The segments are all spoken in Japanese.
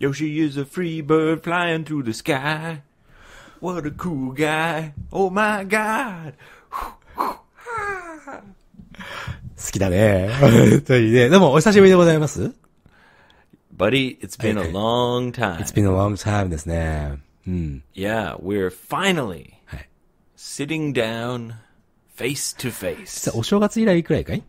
Yoshi is a free bird flying through the sky. What a cool guy. Oh my god. 好きだね。本当にね。でも、お久しぶりでございます Buddy, it's been a long time. It's been a long time ですね。うん。Yeah, we're finally sitting down face to face. お正月以来くらいかい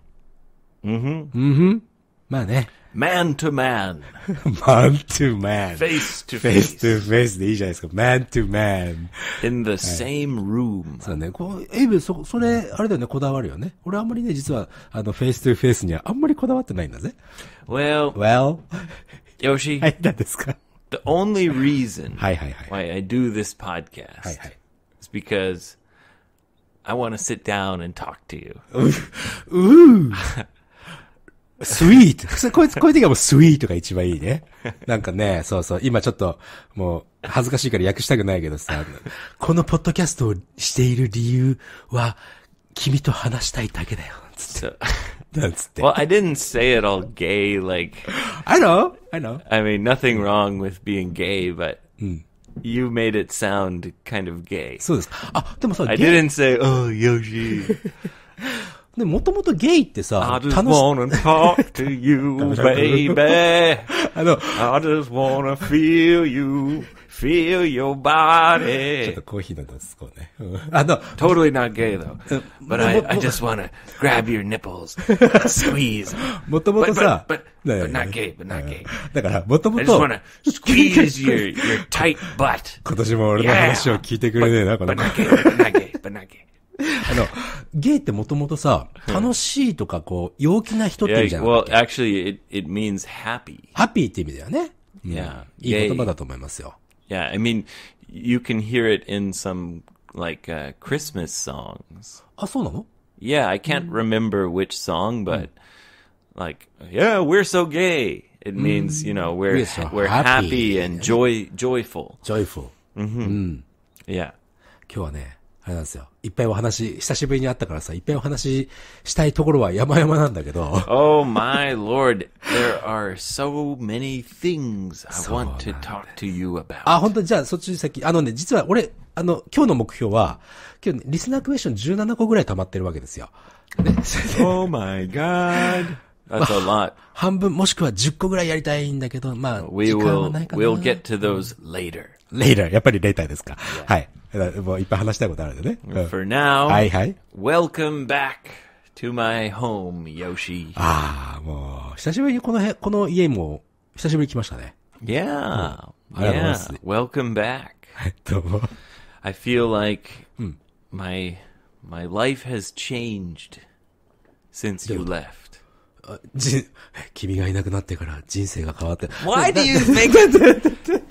うんふん。うんふん。まあね。Man to man. man to man. Face to face. Face to face でいいじゃないですか。Man to man. In the same room. face to room.、はい、そうね。こう、エイブ、そ、それ、あれだよね、こだわるよね。俺あんまりね、実は、あの、フェイストゥフェイスにはあんまりこだわってないんだぜ。Well. Well. Yoshi. はい、何ですか The only reason はいはい、はい、why I do this podcast はい、はい、is because I want to sit down and talk to you. Ooh. スイート。こいつ、こういう時はもうスイートが一番いいね。なんかね、そうそう、今ちょっと、もう、恥ずかしいから訳したくないけどさ、このポッドキャストをしている理由は、君と話したいだけだよ。つって。t h なんつって。Well, I didn't say it all gay, like. I know, I know. I mean, nothing wrong with being gay, but you made it sound kind of gay. そうです。あ、でもさ、I didn't say, oh, Yoshi. で、もともとゲイってさ、楽し you, あの、I just wanna feel you, feel your body. ちょっとコーヒーの音つこうね。あの、totally not gay though. But I, I just wanna grab your nipples, squeeze. もともとさ、but, but, but, but not gay, but not gay. だから、もともと、I just wanna squeeze your, your tight butt. 今年も俺の話を聞いてくれねえな、この。But not gay, but not gay, but not gay. あの、ゲイってもともとさ、楽しいとかこう、陽気な人って意味じゃない Well, actually, it, it means happy. ハッピーって意味だよね。Yeah. いい言葉だと思いますよ。Yeah, I mean, you can hear it in some, like, uh, Christmas songs. あ、そうなの Yeah, I can't remember which song, but, like, yeah, we're so gay. It means, you know, we're, we're happy and joy, joyful. joyful. うん。Yeah. 今日はね、あれなんですよ。いっぱいお話、久しぶりに会ったからさ、いっぱいお話したいところは山々なんだけど。Oh my lord, there are so many things I want to talk to you about. あ、本当にじゃあそっち先、あのね、実は俺、あの、今日の目標は、今日、ね、リスナークエスション17個ぐらい溜まってるわけですよ。ね、oh my god. That's a lot. 半分もしくは10個ぐらいやりたいんだけど、まあ、時間はないかな。We'll get to those later. レイ e ー、やっぱりレイターですか。はい。もういっぱい話したいことあるんでね。For now, はいはい。Welcome back to my home, Yoshi. ああ、もう、久しぶりにこの辺、この家も、久しぶりに来ましたね。Yeah. う y e a Welcome back. どうも。I feel like、my, my life has changed since you left. 君がいなくなってから人生が変わって。Why do you think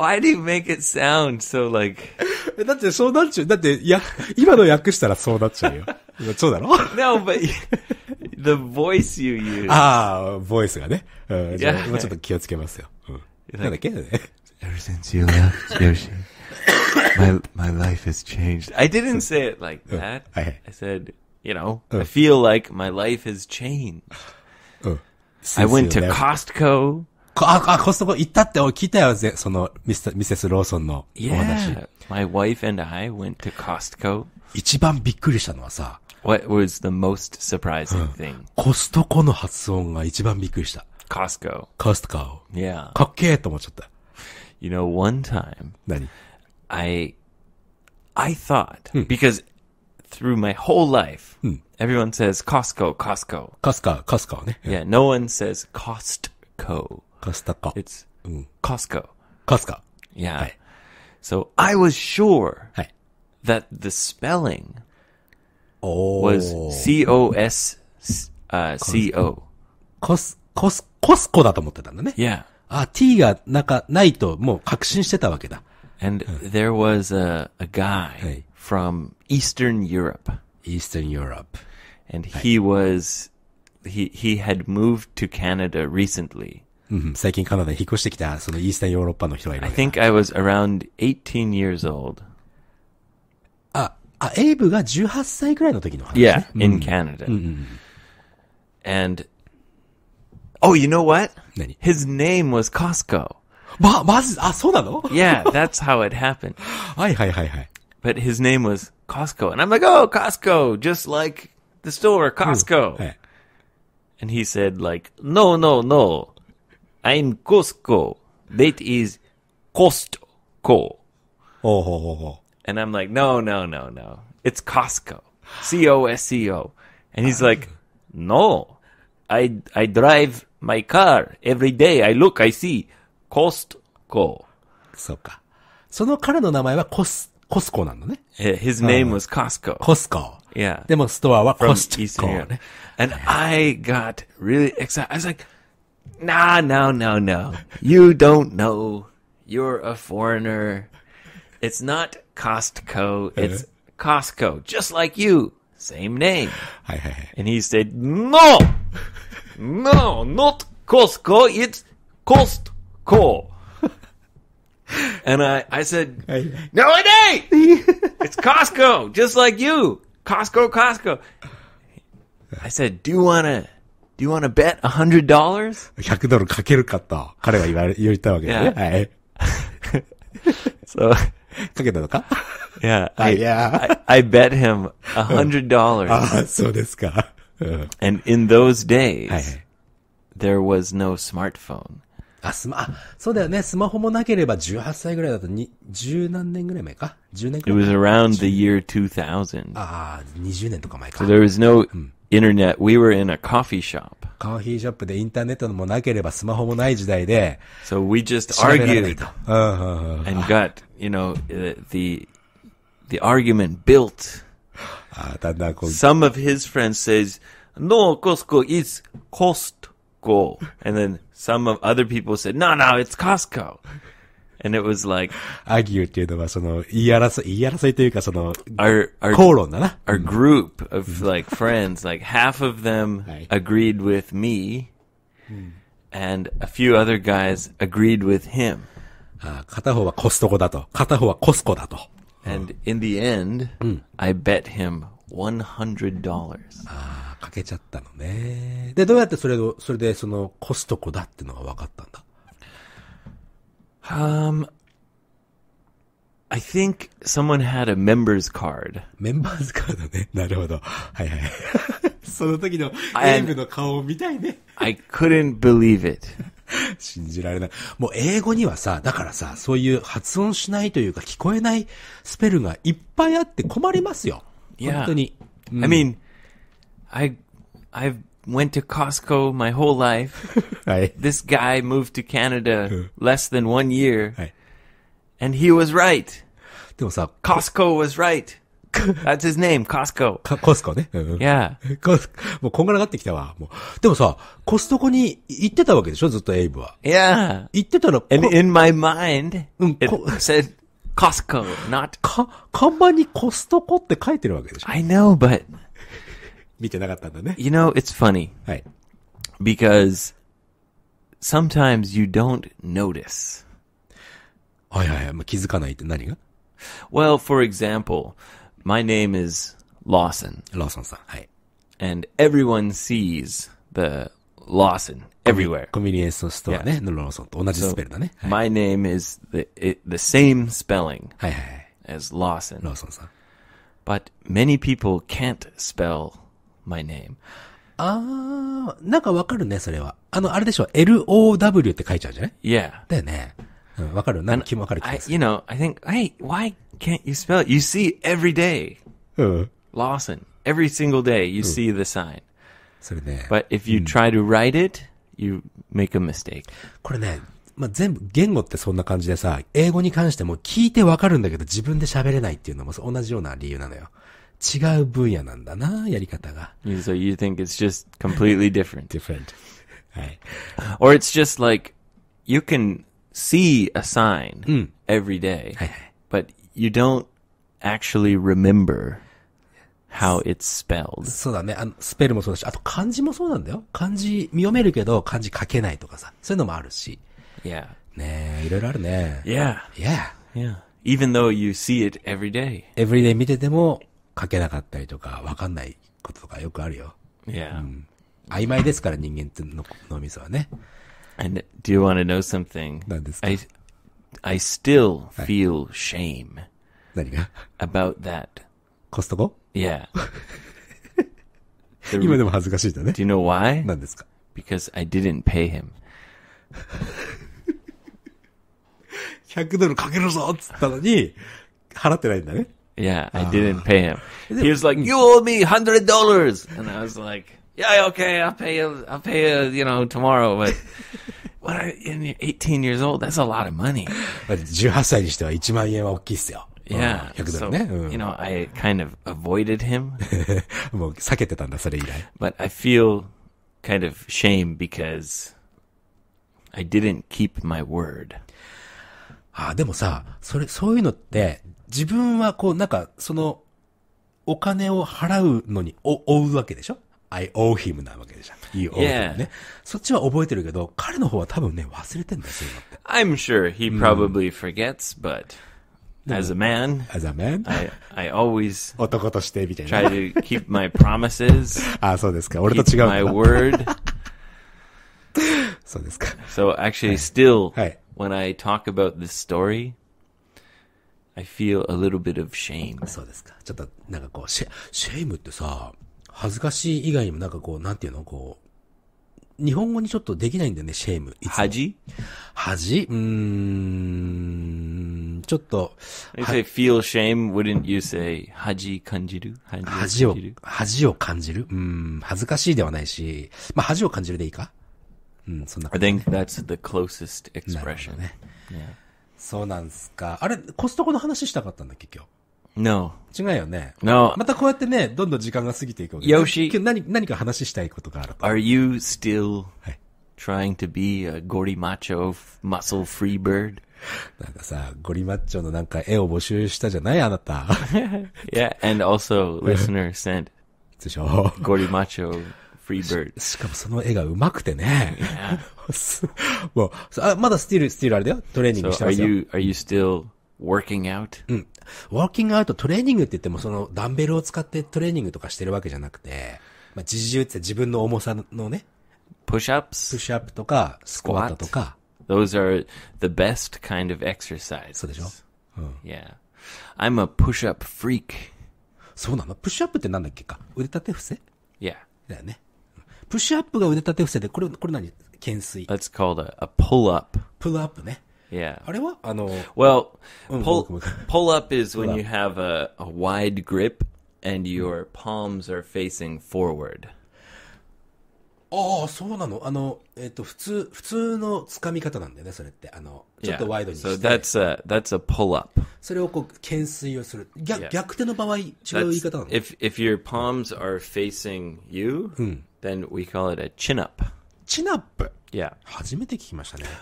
Why do you make it sound so like? えだってそうなっちゃう。だって、いや、今の訳したらそうなっちゃうよ。そうだろ No, but the voice you use. ああ、ボイスがね。うん、じゃいあ、や今ちょっと気をつけますよ。うん、なんだっけ Yeah. since you left, Yoshi, my my life has changed. I didn't say it like oh, that. I- said, you know, oh. I feel like my life has changed. Oh. I went to Costco. あ、あ、コストコ行ったって聞いたよ、ぜそのミス、ミセスローソンのお話。Yeah. My wife and I went to Costco. 一番びっくりしたのはさ、What was the most surprising thing?、コストコの発音が一番びっくりした。Costco. コストコ。Yeah. かっけえと思っちゃった。You know, one time 何 I I thought because through my whole life everyone says Costco, Costco. カスカ、カスカはね。うん Yeah, no one says Costco. カスタカ。It's うん。Costco. Mm. Costco. Yeah. So I was sure that the spelling oh. was uh, C-O-S, uh, C-O. コス、コス、コスコだと思ってたんだね。Yeah. あ、t がなんかないともう確信してたわけだ。And there was a, a guy from Eastern Europe. Eastern Europe. And he was, he, he had moved to Canada recently. 最近カナダに引っ越してきた、そのイースタンヨーロッパの人がいる。I mm-hmm. think I was around 18 years old. あ、あ、エイブが18歳ぐらいの時の話、ね。Yeah, ah, ah, in mm-hmm. Canada. Mm-hmm. And oh, you know what? His name was Costco. ま、まず、あ、そうなの ah, ?Yeah, that's how it happened. はいはいはいはい。But his name was Costco. And I'm like, oh, Costco, just like the store, hmm. Costco. And he said like, no, no, no. I'm Costco. That is Costco. Oh, oh, oh, And I'm like, no, no, no, no. It's Costco. C-O-S-C-O. And he's like, no, I, I drive my car every day. I look, I see Costco. His name was Costco. Costco. And I got really excited. I was like, nah, no, no, no. You don't know. You're a foreigner. It's not Costco. Uh-huh. It's Costco, just like you. Same name. and he said, no, no, not Costco. It's Costco. and I, I said, no, it ain't. it's Costco, just like you. Costco, Costco. I said, do you want to do you want to bet a $100? 100ドルかけるかと、彼は言われ、言ったわけですね。はい。so, かけたのか Yeah. I, yeah. I, I bet him a $100. dollars And in those days, there was no smartphone. あ、スマ、そうだよね。スマホもなければ18歳ぐらいだとに、十何年ぐらい前か ?10 年くらい前。It was around the year 2000. ああ、20年とか前か。So there was no、うん internet, we were in a coffee shop. コーヒーショップでインターネットもなければスマホもない時代で、So we just argued と。うんうんうん。and got, you know, uh, the, the argument built. Some of his friends says, no, Costco is Costco. And then some of other people said, no, no, it's Costco. And it was like, our, our, our group of like friends, like half of them agreed with me and a few other guys agreed with him. あ片方はコストコだと。片方はコスコだと。And in the end, I bet him $100. あかけちゃったのね。で、どうやってそれを、それでそのコストコだってのが分かったんだ Um, I think someone had a member's card. メンバーズカードね。なるほど。はいはい。その時のの顔を見たいね。I couldn't believe it. 信じられない。もう英語にはさ、だからさ、そういう発音しないというか聞こえないスペルがいっぱいあって困りますよ。Yeah. 本当に。I mean, I, I've went to Costco my whole life. This guy moved to Canada less than one year. and he was right. でもさ、コ Costco was right. That's his name, Costco. かコスコね。うんうん Yeah. コスもうこんがらがってきたわ。もう。でもさ、コストコに行ってたわけでしょずっとエイブは。Yeah. 行ってたら、And in my mind, it said Costco, not. か、看板にコストコって書いてるわけでしょ I know, but 見てなかったんだね。You know, it's funny はい。because sometimes you don't notice. はいはいはい。まあ、気づかないって何が Well, for example, my name is Lawson, And everyone sees the Lawson everywhere. コミュニエンスストアね、のローソンと同じスペルだね。はい My name is the it, the same spelling as Lawson, But many people can't spell my name. あー、なんかわかるね、それは。あの、あれでしょ、LOW って書いちゃうじゃない ?Yeah. だよね。うん、わかる。何気もわかる気がする。I, you know, I think, hey, why can't you spell it? You see every day. うん。Lawson. Every single day you see the sign. それね。But if you try to write it, you make a mistake. これね、まあ、全部、言語ってそんな感じでさ、英語に関しても聞いてわかるんだけど自分で喋れないっていうのも同じような理由なのよ。違う分野なんだな、やり方が。So you think it's just completely different. different. はい。Or it's just like, you can see a sign every day, but you don't actually remember how it's spelled. そうだね。あの、スペルもそうだし、あと漢字もそうなんだよ。漢字見読めるけど漢字書けないとかさ、そういうのもあるし。Yeah. ねえ、いろいろあるね。Yeah. Yeah. Yeah. Even though you see it every day. Every day 見てても、書けなかったりとか、わかんないこととかよくあるよ。Yeah. うん、曖昧ですから、人間っての脳みそはね。And do you want to know something? 何ですか I, I still feel shame 何が about that. コストコ Yeah. 今でも恥ずかしいだね。Do you know why? 何ですか Because I didn't pay him. 100ドルかけるぞっつったのに、払ってないんだね。Yeah, I uh-huh. didn't pay him. He was like, "You owe me hundred dollars," and I was like, "Yeah, okay, I'll pay you. I'll pay you. You know, tomorrow." But what? you're 18 years old. That's a lot of money. 18歳にしては Yeah, 100ドルね。So, うん you know, I kind of avoided him, But I feel kind of shame because I didn't keep my word. ああ、でもさ、それ、そういうのって、自分はこう、なんか、その、お金を払うのに、お、追うわけでしょ I owe him なわけでしょ。You owe him ね。そっちは覚えてるけど、彼の方は多分ね、忘れてんだよ、そういうのって。I'm sure he probably forgets, but as a man, As a man? I, I always 男としてみたい try な。to keep my promises, あ、そうですか。俺と違う my word. そうですか。So actually, still, はい、when I talk about this story, I feel a little bit of shame. そうですか。ちょっと、なんかこう、シェ、シェイムってさ、恥ずかしい以外にもなんかこう、なんていうのこう、日本語にちょっとできないんだよね、シェイム。恥恥うーん、ちょっと。If I feel shame, wouldn't you say, 恥感じる恥を恥を感じるうん、恥ずかしいではないし、まあ恥を感じるでいいかうん、そんな感じ。I think that's the closest expression. なるほどね。Yeah. そうなんすか。あれ、コストコの話したかったんだっけ、今日。No. 違うよね。No. またこうやってね、どんどん時間が過ぎていくわけ Yoshi. 今日何何か話したいことがあると。Are you still trying to be a ゴリマッチョ muscle free bird? なんかさ、ゴリマッチョのなんか絵を募集したじゃないあなた。yeah, and also listener sent. でしょゴリマッチョ Free Bird し。しかもその絵が上手くてね。もう、あまだスティール、スティールあれだよ。トレーニングしてますよ。So、are you, are you still working out? うん。ワーキングアウト、トレーニングって言ってもそのダンベルを使ってトレーニングとかしてるわけじゃなくて、まあ、自重って自分の重さのね。push-ups? push-up とか、スクワットとか。Those are the best kind of exercise. そうでしょうん。Yeah. I'm a push-up freak. そうなのプッシュアップってなんだっけか腕立て伏せ Yeah. だよね。プッシュアップが腕立て伏せで、これ、これ何懸垂。That's called a, a pull up. Pull up ね。Yeah. あれはあの、Well, pull, pull up is when you have a, a wide grip and your palms are facing forward. ああ、そうなのあの、えっ、と、普通、普通の掴み方なんだよね、それって。あの、ちょっとワイドにして。So that's a, that's a pull up. それをこう、懸垂をする。逆,、逆手の場合、違う言い方なの if, if your palms are facing you,、うん Then we call it a chin up. up. Yeah.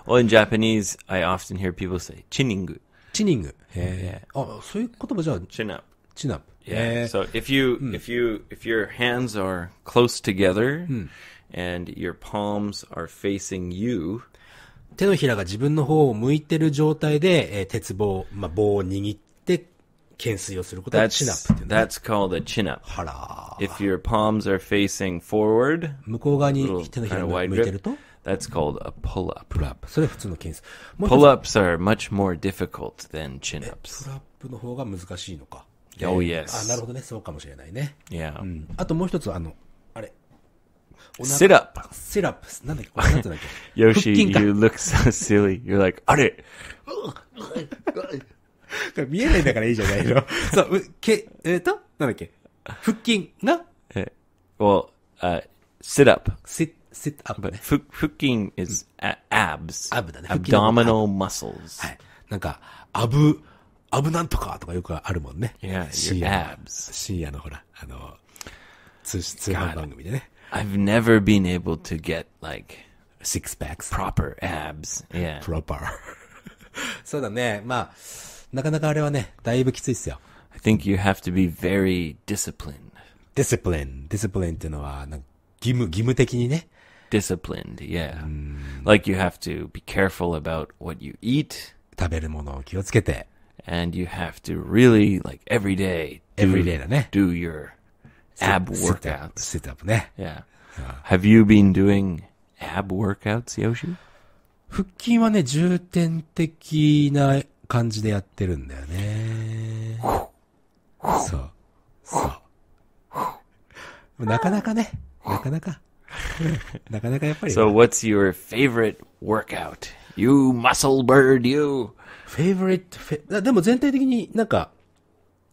Well, in Japanese, I often hear people say chiningu. chin up. Yeah. Oh, so if you hmm. if you if your hands are close together hmm. and your palms are facing you, 手のひらが自分の方を向いてる状態で、えー鉄棒、まあ、棒を握っ懸垂をすることはチンップってい That's, うんね that's called a chin up. はら If your palms are facing forward, 向こう側に t 手のひらが向いてると、that's called a pull プ up. ラップ。それは普通の懸垂。Pull ups are much more difficult than chin ups. ラップの方が難しいのか。Oh, あ、な yes. るほどね。そうかもしれないね。Yeah. うん。あともう一つ、あの、あれ。Sit up. セラップス。なんだっけなんだっけ Yoshi, you look so silly. You're like, あれ見えないんだからいいじゃないの。そう、け、えっ、ー、と、なんだっけ。腹筋がえ、well, uh, sit up. sit, sit up ね。腹筋 is、abs. ab だね。abdominal muscles. はい。なんか、アブ、アブなんとかとかよくあるもんね。いや、a abs. 深夜のほら、あの、通信、通販番組でね。I've never been able to get like six packs. Proper abs. Yeah. Proper. そうだね。まあ、なかなかあれはね、だいぶきついっすよ。I think you have to be very disciplined. Discipline. Discipline っていうのは、義務、義務的にね。Disciplined, yeah.、like you have to be careful about what you eat. 食べるものを気をつけて。and you have to really like every day do, every day だね do your ab workouts sit up, sit up ね yeah、have you been doing ab workouts Yoshi 腹筋はね重点的な感じでやってるんだよね。そう。そう。なかなかね、なかなか。なかなかやっぱり。So what's your favorite workout? You muscle bird, you! favorite, でも全体的になんか、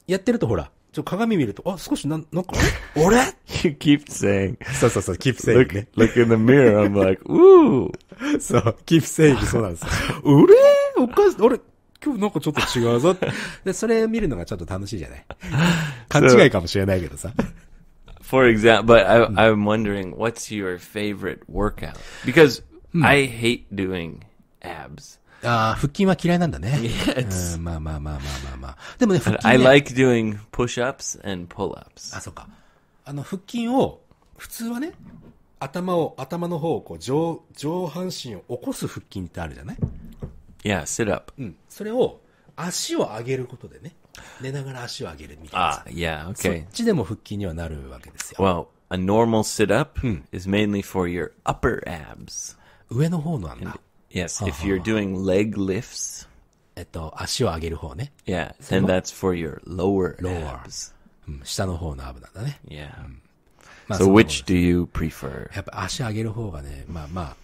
やってるとほら、ちょ鏡見ると、あ、少しななんか、俺 ?You keep saying. そうそうそう、keep saying、Look, look in the mirror, I'm like, ooh! そう、keep saying そうなんですよ。俺おかし、俺、今日なんかちょっと違うぞって。で、それ見るのがちょっと楽しいじゃない 勘違いかもしれないけどさ。For example, but I, I'm wondering, what's your favorite workout? Because I hate doing abs. ああ、腹筋は嫌いなんだね。まあまあまあまあまあまあ。でもね、腹筋、ね。I like doing push-ups and pull-ups. あ、そうか。あの、腹筋を、普通はね、頭を、頭の方をこう上、上半身を起こす腹筋ってあるじゃない Yeah, sit up. うん。それを足を上げることでね。寝ながら足を上げるみたいな。Ah, yeah, okay. そっちでも腹筋にはなるわけですよ。Well, a normal sit up、うん、is mainly for your upper abs. 上の方なんだ。Yes, if you're doing leg lifts. えっと、足を上げる方ね。Yeah, then that's for your lower abs. 下の方のアブなんだね。Yeah.、うんまあ、so which do you prefer? やっぱ足上げる方がね、まあまあ、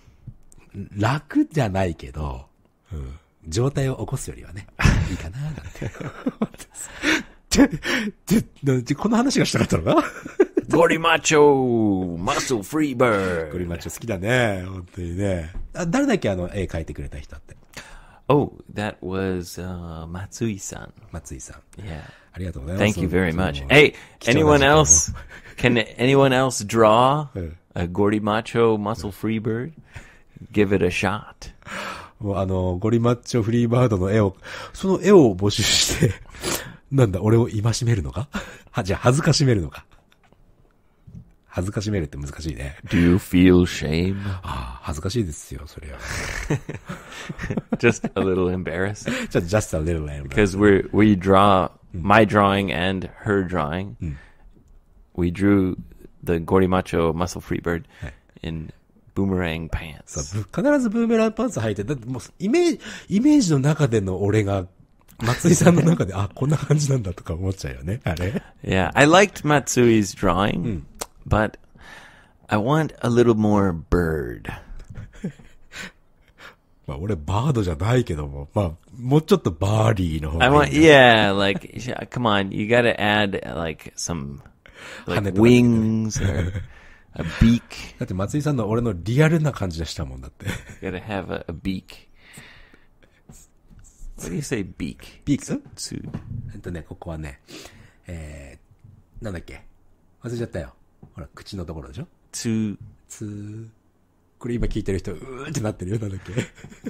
楽じゃないけど、うん。状態を起こすよりはね、いいかななんて。この話がしたかったのかゴリマチョマッスルフリーバーゴリマチョ好きだね。本当にね。あ誰だっけあの絵描いてくれた人って。Oh, that was uh, さん。松井さん。s a n m a t s u i s a a Thank you very much. Hey, anyone else? Can anyone else draw a Gordy Macho muscle free bird? Give it a shot. あの、ゴリマッチョフリーバードの絵を、その絵を募集してなんだ、俺を戒めるのかは、じゃあ、恥ずかしめるのか。恥ずかしめるって難しいね。Do you feel shame? ああ、恥ずかしいですよ、それは。just a little embarrassed. Just, just a little embarrassed. Because we, we draw, my drawing and her drawing, we drew the Gorimacho muscle free bird in ブーメランパンツ。そう、必ずブーメランパンツ履いて、だってもう、イメージ、イメージの中での俺が、松井さんの中で、あ、こんな感じなんだとか思っちゃうよね、あれ。Yeah, I liked Matsui's drawing,、うん、but I want a little more bird. まあ、俺バードじゃないけども、まあ、もうちょっとバーリーの方がいい。I want, yeah, like, come on, you gotta add, like, some, like, wings. A beak. だって松井さんの俺のリアルな感じでしたもんだって。Gotta have a, a beak. What do you say beak? ビーク To えっとね、ここはね、えー、なんだっけ忘れちゃったよ。ほら、口のところでしょ to つー。これ今聞いてる人、うーってなってるよ。なんだっけ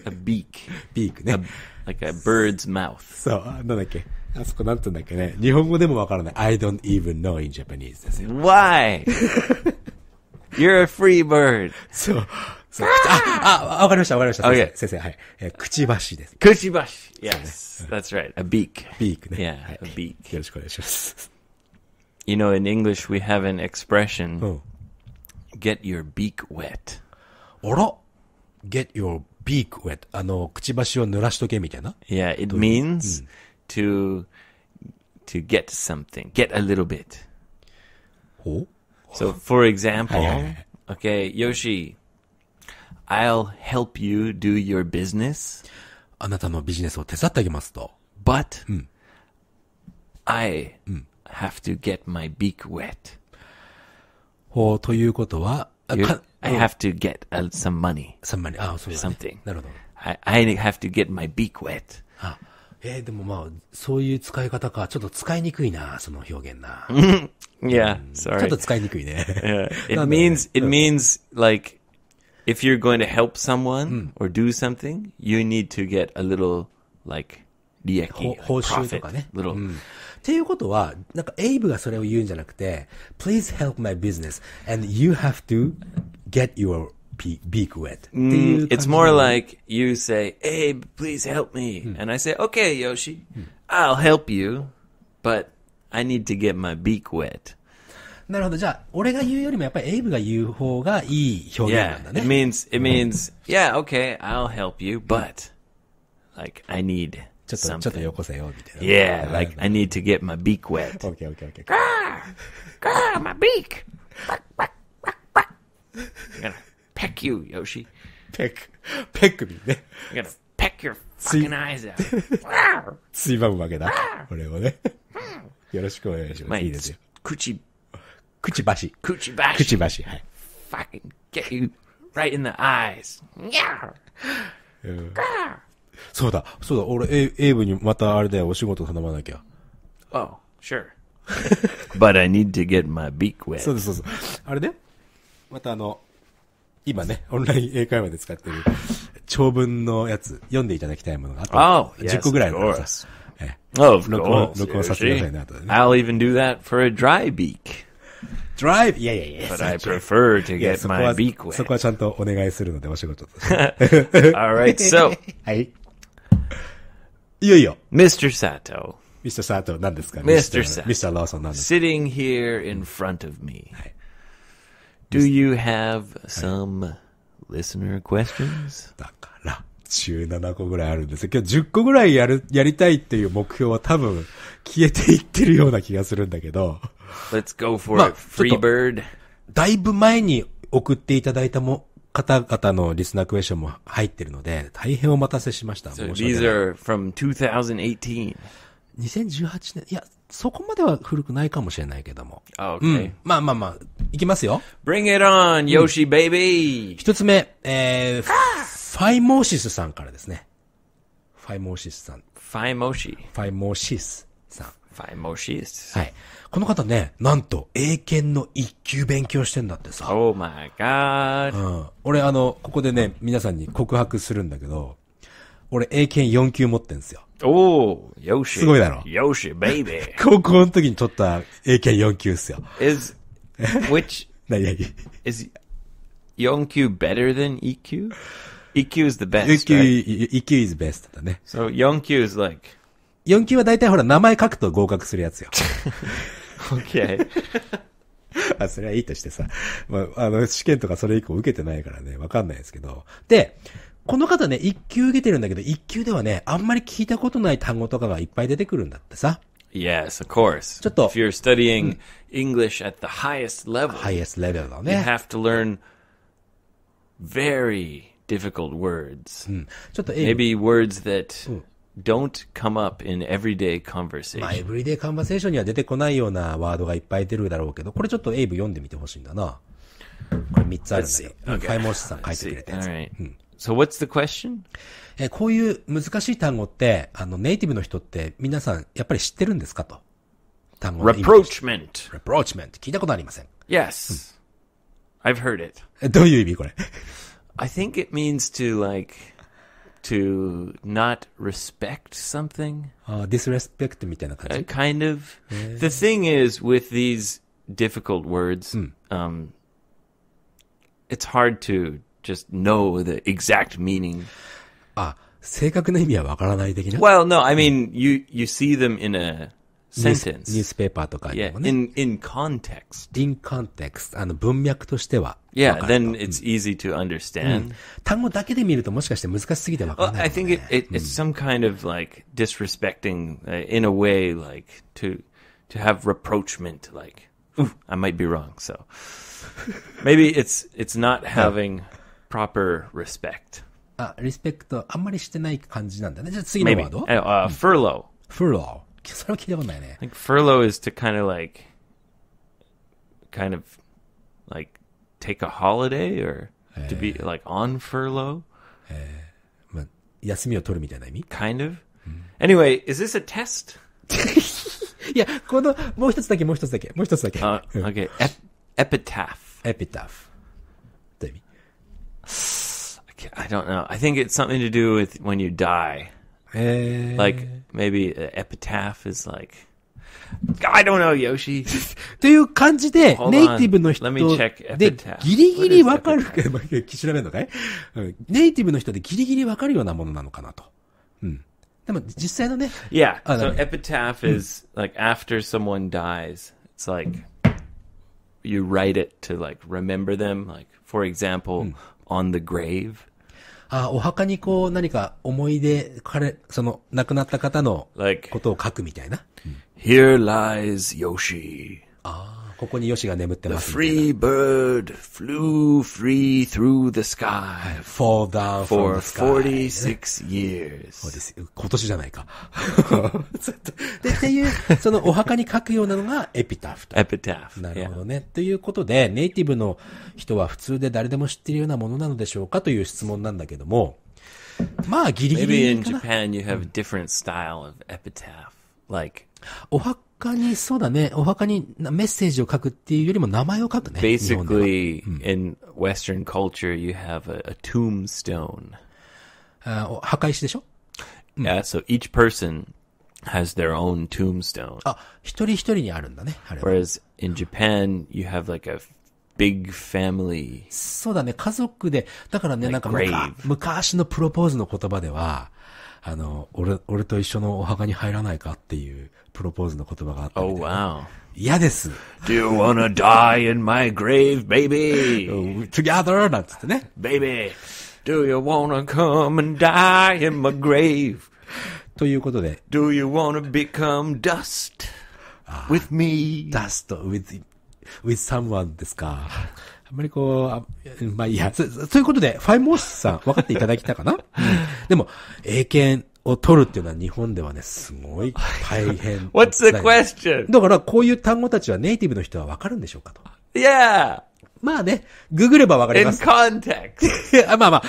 a beak, ビークね。like a bird's mouth. そう、なんだっけあそこなんて言うんだっけね。日本語でもわからない。I don't even know in Japanese ですよ。Why? You're a free bird. そう。そうあ、あ、わかりました、わかりました。Okay. Ah! Ah, ah, 先生、はい。えー、くちばしです。くちばし eh, !Yes, that's right. A beak. Beak ね。Yeah,、はい、a beak. よろしくお願いします。You know, in English we have an expression. Oh. Get your beak wet. あら ?get your beak wet. あの、くちばしを濡らしとけみたいな Yeah, it means、to, hmm. to get something. Get a little bit. ほ so, for example, okay, Yoshi, I'll help you do your business, あなたのビジネスを手伝ってあげますと。but hmm. I have to get my beak wet. ほうということは、あ uh, You- oh. have to get uh, some money. さんまに、あ、そうだねなるほど。I, ah, I have to get my beak wet. あ ah. えー、でもまあ、そういう使い方か。ちょっと使いにくいな、その表現な。yeah, sorry. ちょっと使いにくいね。yeah. It means, it means like, if you're going to help someone or do something, you need to get a little, like, 利益、報酬とかね。little.、うん、っていうことは、なんかエイブがそれを言うんじゃなくて、please help my business and you have to get your speak with. Mm, it's more on? like you say, Abe, please help me. Mm. And I say, okay, Yoshi, mm. I'll help you, but I need to get my beak wet. なるほど。じゃあ、俺が言うよりもやっぱりエイブが言う方がいい表現なんだね。Yeah, it means, it means, yeah, okay, I'll help you, but, like, I need ちょっと、ちょっとよこせよ、みたいな。Yeah, like, I need to get my beak wet. Okay, okay, okay. Grr! Grr! My beak! Back, back, back, back! peck you, Yoshi. Peck. Peck me ね。You gotta peck your fucking eyes out. ついばむわけだ。俺をね。よろしくお願いします。いいですよ。口、口ばし。口ばし。口ばし。はい。fucking get you right in the eyes. Yeah! そうだ、そうだ、俺、エイブにまたあれだよ、お仕事頼まなきゃ。Oh, sure. But I need to get my beak wet. そうです、そうです。あれね、またあの、今ね、オンライン英会話で使ってる長文のやつ、読んでいただきたいものがあと、10個ぐらいのさ、え録音、録音させてくださいね、後でね。I'll even do that for a dry beak. Drive? いやいやいや。But I prefer to get my beak wet. そこはちゃんとお願いするので、お仕事として。Alright, so. はい。いよいよ。Mr. Sato. Mr. Sato 何ですか ?Mr. Sato. Mr. Lawson 何ですか ?Sitting here in front of me. はい。Do you have some listener questions? だから、17個ぐらいあるんですよ今日10個ぐらいやる、やりたいっていう目標は多分消えていってるような気がするんだけど、Let's go for it, Freebird. だいぶ前に送っていただいたも、方々のリスナークエッションも入ってるので、大変お待たせしました。So し these are from 2018. 2018年、いや、そこまでは古くないかもしれないけども。あ、OK、うん。まあまあまあ、いきますよ。Bring it on, Yoshi、baby! 一つ目、えー、ファイモーシスさんからですね。ファイモーシスさん。ファイモーシファイモーシスさん。ファイモーシス。はい。この方ね、なんと、英検の一級勉強してんだってさ。Oh my god. うん。俺、あの、ここでね、皆さんに告白するんだけど、俺、英検4級持ってんすよ。おー、ヨシ。すごいだろ。ヨシ、ベイビー。高校の時に撮った a k 4級っすよ。is, which, 何何 is 4級 better than EQ? EQ is the best, EQ, r i g h e is best だね。So 4Q is like... 4級は大体ほら、名前書くと合格するやつよ。OK。あ、それはいいとしてさ。まあ、あの、試験とかそれ以降受けてないからね、わかんないですけど。で、この方ね、一級受けてるんだけど、一級ではね、あんまり聞いたことない単語とかがいっぱい出てくるんだってさ。Yes, of course. ちょっと。If you're studying English at the highest level, highest level だね。you have to learn very difficult words. うん。ちょっと Maybe words that、うん don't come up in everyday conversation. まあ、everyday conversation には出てこないようなワードがいっぱい出るだろうけど、これちょっとエイブ読んでみてほしいんだな。これ3つあるんだけど。ファイモーシさん書いてくれたやつ。So what's the question? えー、こういう難しい単語って、あの、ネイティブの人って皆さんやっぱり知ってるんですかと。単語 reproachment. have hmm. heard it. どういう意味これ ?I think it means to like, to not respect something. あ、uh, disrespect of. Hmm. The thing is with these difficult words,、うん hmm. um, it's hard to just know the exact meaning. Well, no, I mean, you, you see them in a sentence, ニュースペーパーとかでもね。In, in in context. In context. Yeah, then it's easy to understand. understand.、単語だけで見るともしかして難しすぎてわからない、I think it, it, it's some kind of like disrespecting, uh, in a way, like to, to have reproachment, like, ooh, I might be wrong, so. Maybe it's, it's not having proper respect. あ、リスペクト、あんまりしてない感じなんだね。じゃあ次のワー ah, Maybe. ド Uh, uh, furlough. フロー。それは聞いたことないね I。think furlough is to kind of like, kind of like take a holiday or to be like on furlough, kind of. Anyway, is this a test? いや、この、もう一つだけ、もう一つだけ、もう一つだけ。Uh, okay. Ep- epitaph. エピタフ。I, don't know. I think it's something to do with when you die. Eh. Like maybe epitaph is like. I don't know, Yoshi. という感じで、ネイティブの人でギリギリわかる、調べるのかい、うん、ネイティブの人でギリギリわかるようなものなのかなと。うん。でも実際のね。Yeah, so epitaph is like after someone dies, it's like you write it to like remember them. Like, for example,、うん hmm. on the grave? あお墓にこう何か思い出、彼、その亡くなった方のことを書くみたいな。Like, here lies Yoshi. ああ。ここにヨシが眠ってます。The free bird flew free through the sky. Fall down for 46 years. そうです。今年じゃないか。で、っていう、そのお墓に書くようなのがエピタフと。エピタフ。なるほどね。ということで、ネイティブの人は普通で誰でも知っているようなものなのでしょうかという質問なんだけども、まあギリギリかな。Maybe in Japan you have different style of epitaph. Like, お墓墓に、そうだね、お墓にメッセージを書くっていうよりも名前を書くね。Basically, in Western culture, you have a, a tombstone. 墓石でしょ Yeah, so each person has their own tombstone. あ、一人一人にあるんだね、あれ Whereas in Japan, you have like a big family. そうだね、家族で、だからね、なんか昔のプロポーズの言葉では、あの、俺、俺と一緒のお墓に入らないかっていうプロポーズの言葉があったみたい嫌、oh, wow. です。Do you wanna die in my grave, baby?Together! なんつってね。Baby!Do you wanna come and die in my grave? ということで。Do you wanna become dust with me?Dust with, with someone ですか。あんまりこう、まあいいや。ういうことで、ファイモースさん、分かっていただきたかなでも、英検を取るっていうのは日本ではね、すごい大変。What's the question? だからこういう単語たちはネイティブの人は分かるんでしょうかと。Yeah! まあね、ググれば分かります。In context. まあまあ、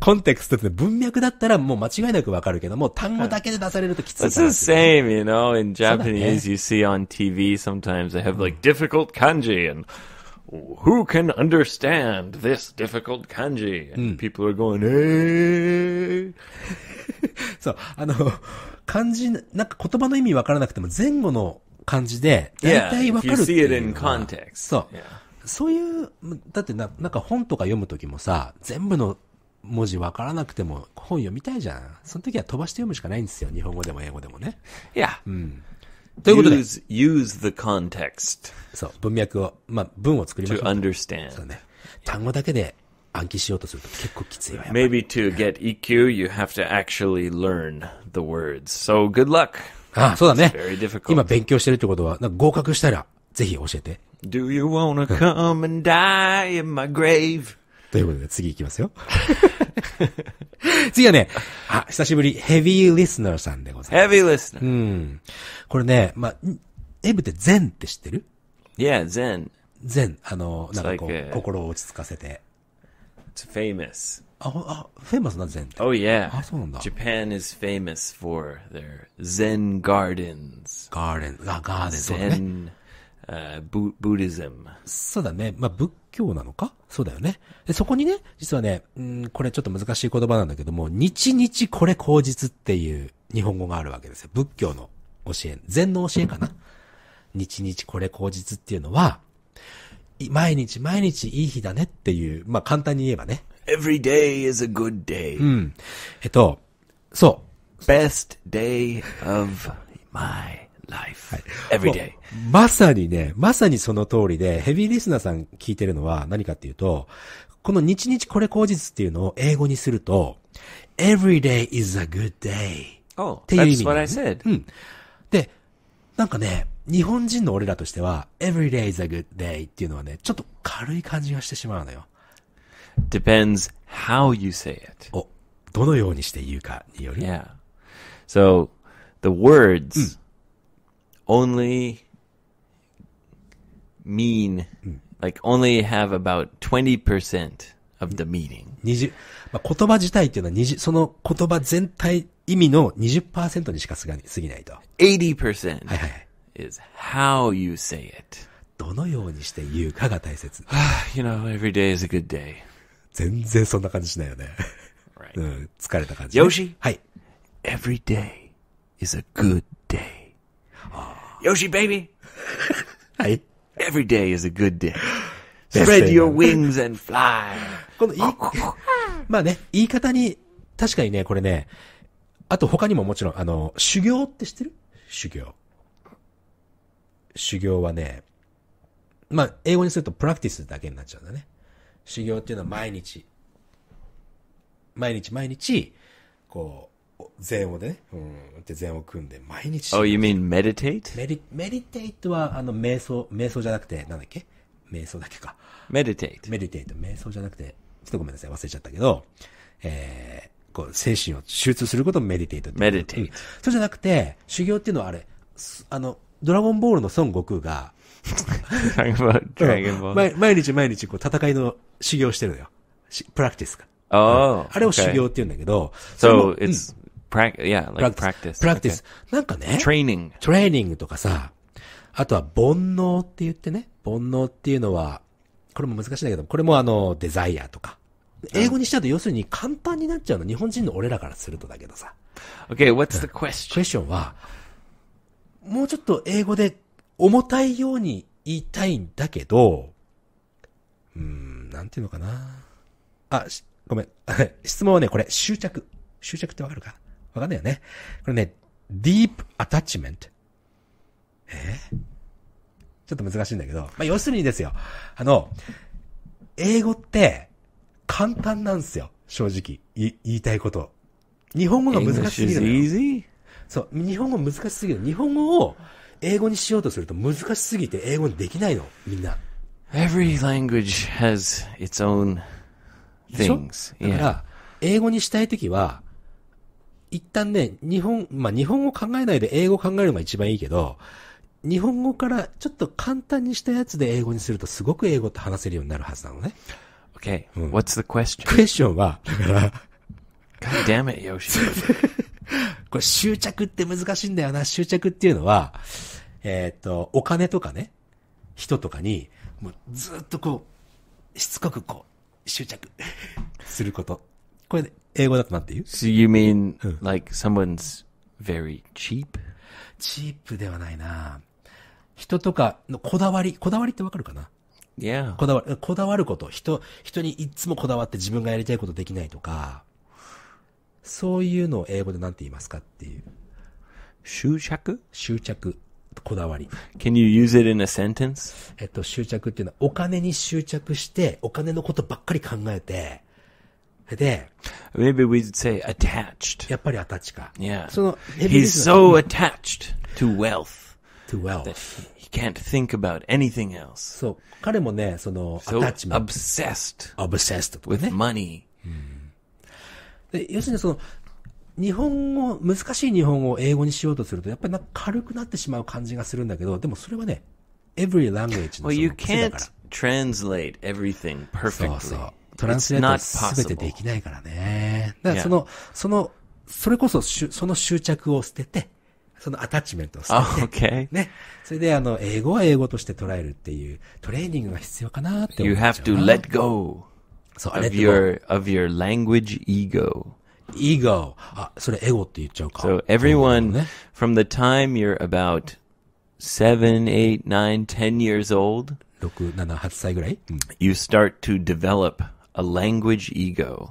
コンテクストって文脈だったらもう間違いなく分かるけども、単語だけで出されるときついか It's the same, you know, in Japanese you see on TV sometimes they have like difficult kanji and who can understand this difficult kanji? And people are going, hey. そう、あの、漢字、なんか言葉の意味わからなくても前後の漢字で、大体わかるっていう Yeah, そう。そういう、だってななんか本とか読むときもさ、全部の文字わからなくても本読みたいじゃん。その時は飛ばして読むしかないんですよ。日本語でも英語でもね。いや。うん。ということで。use, use the context. そう。文脈を、まあ、文を作りましょう。to understand. そうね。単語だけで暗記しようとすると結構きついわ。Maybe to get EQ, you have to actually learn the words. So, good luck! ああ、そうだね。Very ah, difficult. 今勉強してるってことは、なんか合格したら、ぜひ教えて。Do you wanna come and die in my grave? ということで、次行きますよ。次はね、あ、久しぶり、ヘビーリスナーさんでございます。ヘビーリスナー。うん。これね、まあ、エブって禅って知ってる Yeah, z 禅。あの、なんかこう、like 心を落ち着かせて。It's famous. あ、ほあ、フェイマスな禅って。Oh yeah. あ、そうなんだ。Japan is famous for their Zen gardens, ガーデン、あ、ガーデン、そうだね。Zen uh, Bu- d d h i s m そうだね。まあ、仏教なのかそうだよね。で、そこにね、実はね、んこれちょっと難しい言葉なんだけども、日々これ口実っていう日本語があるわけですよ。仏教の教え、禅の教えかな。日日これ口実っていうのは、毎日毎日いい日だねっていう、まあ簡単に言えばね。Every day is a good day. うん。えっと、そう。best day of my life.、はい、every day. まさにね、まさにその通りで、ヘビーリスナーさん聞いてるのは何かっていうと、この日日これ口実っていうのを英語にすると、every day is a good day. Oh, that's what I said. うん。なんかね、日本人の俺らとしては、every day is a good day っていうのはね、ちょっと軽い感じがしてしまうのよ。depends how you say it. お、どのようにして言うかにより。Yeah. So, the words、only mean, like only have about 20% of the meaning. 20、まあ、言葉自体っていうのは20、その言葉全体意味の20%にしかすが過ぎないと。80%、はいはい、is how you say it. どのようにして言うかが大切。you know, every day is a good day. 全然そんな感じしないよね。right. うん、疲れた感じ、ね。Yoshi? はい。Every day is a good day. Yoshi, baby! はい。Every day is a good day. Spread your wings and fly. この言い、まあね、言い方に、確かにね、これね、あと他にももちろん、あの、修行って知ってる修行。修行はね、まあ、英語にするとプラクティスだけになっちゃうんだね。修行っていうのは毎日、毎日毎日、こう、禅をね、うん、って禅を組んで、毎日。Oh, you mean meditate? メディ、テイトは、あの、瞑想、瞑想じゃなくて、なんだっけ瞑想だけか。meditate。meditate。瞑想じゃなくて、ちょっとごめんなさい、忘れちゃったけど、えー、こう、精神を集中することをメディテイトメディテイト。そうじゃなくて、修行っていうのはあれ、あの、ドラゴンボールの孫悟空が、毎日毎日こう戦いの修行してるのよ。プラクティスか。あれを修行って言うんだけど、so it's、pra- yeah, like practice. practice. なんかね、トレーニングとかさ、あとは煩悩って言ってね、煩悩っていうのは、これも難しいんだけど、これもあの、デザイアとか、英語にしちゃうと要するに簡単になっちゃうの。日本人の俺らからするとだけどさ。Okay, what's the question? クエスチョンは、もうちょっと英語で重たいように言いたいんだけど、うーん、なんていうのかな。あ、ごめん。質問はね、これ、執着。執着ってわかるかわかんないよね。これね、deep attachment。えちょっと難しいんだけど、まあ、要するにですよ。あの、英語って、簡単なんですよ。正直。い言いたいこと。日本語が難しすぎるそう。日本語難しすぎる。日本語を英語にしようとすると難しすぎて英語にできないの。みんな。Every language has its own things. だから、英語にしたいときは、一旦ね、日本、まあ、日本語考えないで英語考えるのが一番いいけど、日本語からちょっと簡単にしたやつで英語にするとすごく英語って話せるようになるはずなのね。Okay. What's the question? クエスチョンは、だから、God damn it, Yoshi. これ執着って難しいんだよな。執着っていうのは、えーっと、お金とかね、人とかに、もうずっとこう、しつこくこう、執着すること。これ、ね、英語だとなんて言う So you mean like someone's very cheap? c h e a p ではないな人とかのこだわり、こだわりってわかるかな Yeah. こだわる、こだわること。人、人にいつもこだわって自分がやりたいことできないとか、そういうのを英語で何て言いますかっていう。執着執着。こだわり。Can you use it in a sentence? えっと、執着っていうのは、お金に執着して、お金のことばっかり考えて、で、Maybe we'd say attached. やっぱりアタッチか。Yeah. その、He's so attached to wealth. To wealth. can't think about anything else. そう。彼もね、その、アタッチメント。obsessed. obsessed. with money. 要するにその、日本語、難しい日本語を英語にしようとすると、やっぱりな軽くなってしまう感じがするんだけど、でもそれはね、every language のそ you can't translate everything perfectly. そうそう。トランスレートすべてできないからね。だからその、その、それこそしゅ、その執着を捨てて、そのアタッチメントを Okay. ね。それで、あの、英語は英語として捉えるっていう、トレーニングが必要かなって思っちゃうな。You have to let go of your, of your language ego. Ego. あ、それエゴって言っちゃうか。So everyone, ね、from the time you're about seven, eight, nine, ten years old, 6、7、8歳ぐらい、うん、you start to develop a language ego.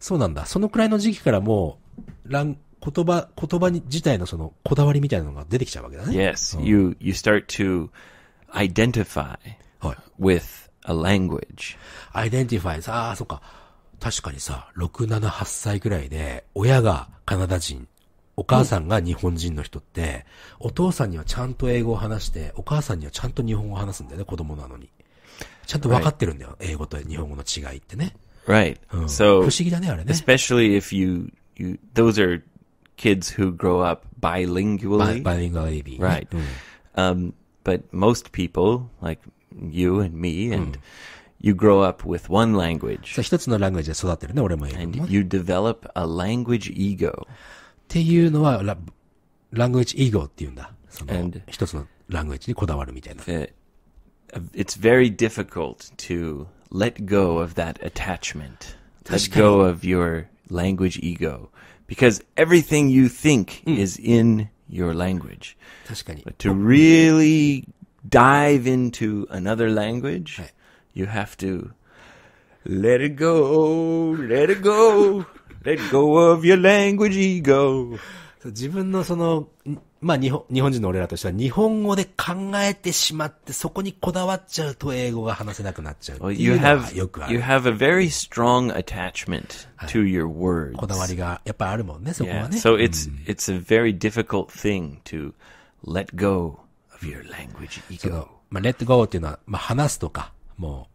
そうなんだ。そのくらいの時期からもう、ラン言葉、言葉に自体のそのこだわりみたいなのが出てきちゃうわけだね。Yes,、うん、you, you start to identify、はい、with a language. Identify, さあ、そっか。確かにさ、6、7、8歳ぐらいで、親がカナダ人、お母さんが日本人の人って、うん、お父さんにはちゃんと英語を話して、お母さんにはちゃんと日本語を話すんだよね、子供なのに。ちゃんと分かってるんだよ、英語と日本語の違いってね。Right.、うん、so, 不思議だね、あれね。Especially if you, you, those are kids who grow up bilingually. Bi- bilingually. Right. Mm. Um, but most people, like you and me, and mm. you grow up with one language. 一つのランゲージで育ってるね、俺も英語も。And you develop a language ego. っていうのは、ラランゲージ ego っていうんだ。その、一つのランゲージにこだわるみたいな。It's very difficult to let go of that attachment. Let go of your language ego because everything you think hmm. is in your language. But to really dive into another language, you have to let it go, let it go, let go of your language ego. まあ日本、日本人の俺らとしては日本語で考えてしまって、そこにこだわっちゃうと英語が話せなくなっちゃうっていうのよくある。You have, you have a very strong attachment to your words.、こだわりがやっぱあるもんね、そこはね。Yeah. So it's, it's a very difficult thing to let go of your language ego. まあ let go っていうのは、まあ話すとか、もう、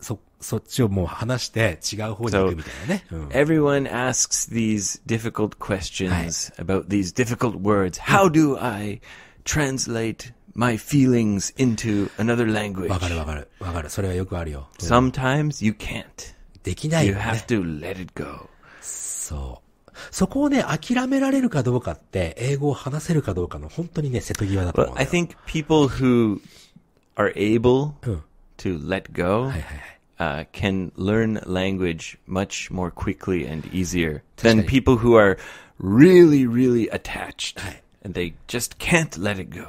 そ、そっちをもう話して違う方に行くみたいなね。So, うん、everyone asks these difficult questions、はい、about these difficult words. How do I translate my feelings into another language? わかるわかる。わかる。それはよくあるよ。Sometimes you can't. できないよ、ね。You have to let it go. そう。そこをね、諦められるかどうかって、英語を話せるかどうかの本当にね、瀬戸際だと思う。Well, I think people who are able、うん to let go uh, can learn language much more quickly and easier than people who are really, really attached and they just can't let it go.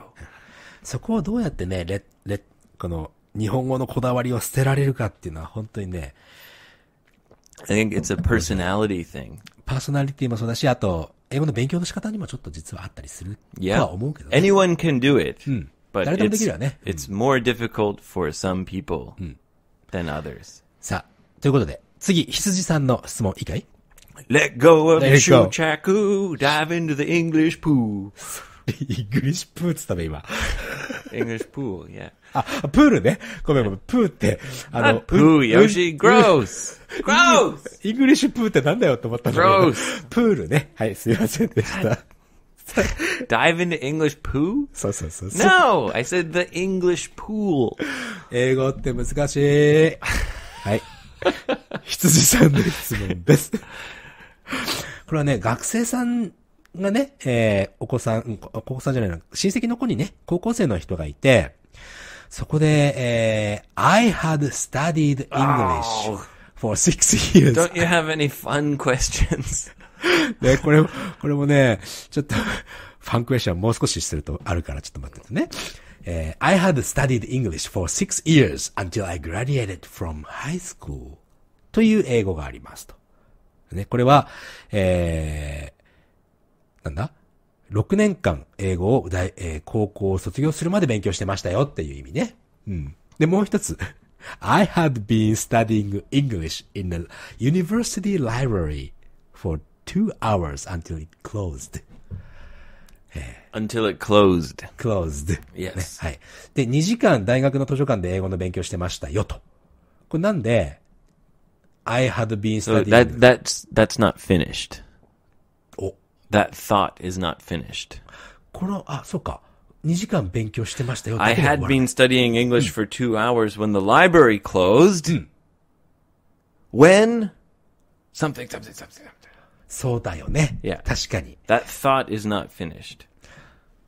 そこをどうやってね、レレこの日本語のこだわりを捨てられるかっていうのは本当にね。I think it's a personality thing. パーソナリティもそうだし、あと、英語の勉強の仕方にもちょっと実はあったりするとは思うけど、ね。Anyone can do it.、うん but 誰でもできる it's, よね。it's more difficult for some people than others. さあ、ということで、次、羊さんの質問いいかい Let go of Let the it go. shuchaku, dive into the English pool. イングリッシュプーっつったね、今。English pool, yeah. あ、プールね。ごめんごめん。プーって、あ Not う poo, ん Yoshi, うん gross! Gross! イングリッシュプーってなんだよって思ったんだけど。Gross プールね。はい、すいませんでした。Dive into English poo? そうそうそう No! I said the English pool. 英語って難しい。はい。羊さんの質問です。これはね、学生さんがね、えー、お子さん、お子さんじゃないな、親戚の子にね、高校生の人がいて、そこで、えー、I had studied English for six years. Don't you have any fun questions? ね、これも、これもね、ちょっと、ファンクエッションもう少しするとあるからちょっと待っててね。えー、I had studied English for six years until I graduated from high school という英語がありますと。ね、これは、えー、なんだ ?6 年間英語を大、えー、高校を卒業するまで勉強してましたよっていう意味ね。うん。で、もう一つ。I had been studying English in the university library for two hours until it closed. Eh. until it closed. closed. ね Yes. はい。で、2時間大学の図書館で英語の勉強してましたよと。これなんで、I had been So studying. that that's that's not finished. お、That oh. thought is not finished. この、あ、そうか。2時間勉強してましたよ。I I had been studying English for 2 hours when the library closed. When something something something. something. そうだよね。Yeah. 確かに。That thought is not finished.